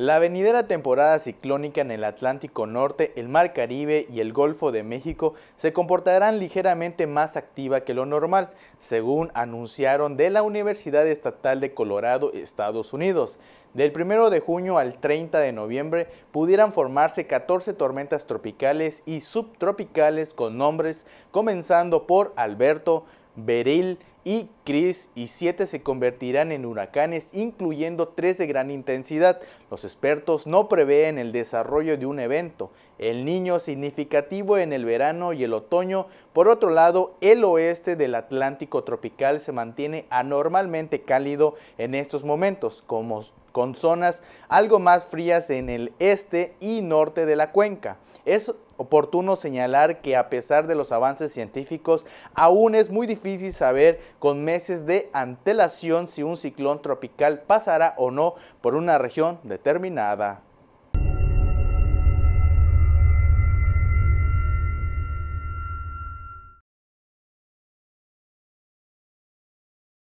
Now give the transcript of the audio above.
La venidera temporada ciclónica en el Atlántico Norte, el Mar Caribe y el Golfo de México se comportarán ligeramente más activa que lo normal, según anunciaron de la Universidad Estatal de Colorado, Estados Unidos. Del 1 de junio al 30 de noviembre pudieran formarse 14 tormentas tropicales y subtropicales con nombres comenzando por Alberto, Beril, y Chris y 7 se convertirán en huracanes, incluyendo 3 de gran intensidad. Los expertos no prevén el desarrollo de un evento. El niño significativo en el verano y el otoño. Por otro lado, el oeste del Atlántico tropical se mantiene anormalmente cálido en estos momentos, como con zonas algo más frías en el este y norte de la cuenca. Es oportuno señalar que a pesar de los avances científicos, aún es muy difícil saber con meses de antelación si un ciclón tropical pasará o no por una región determinada.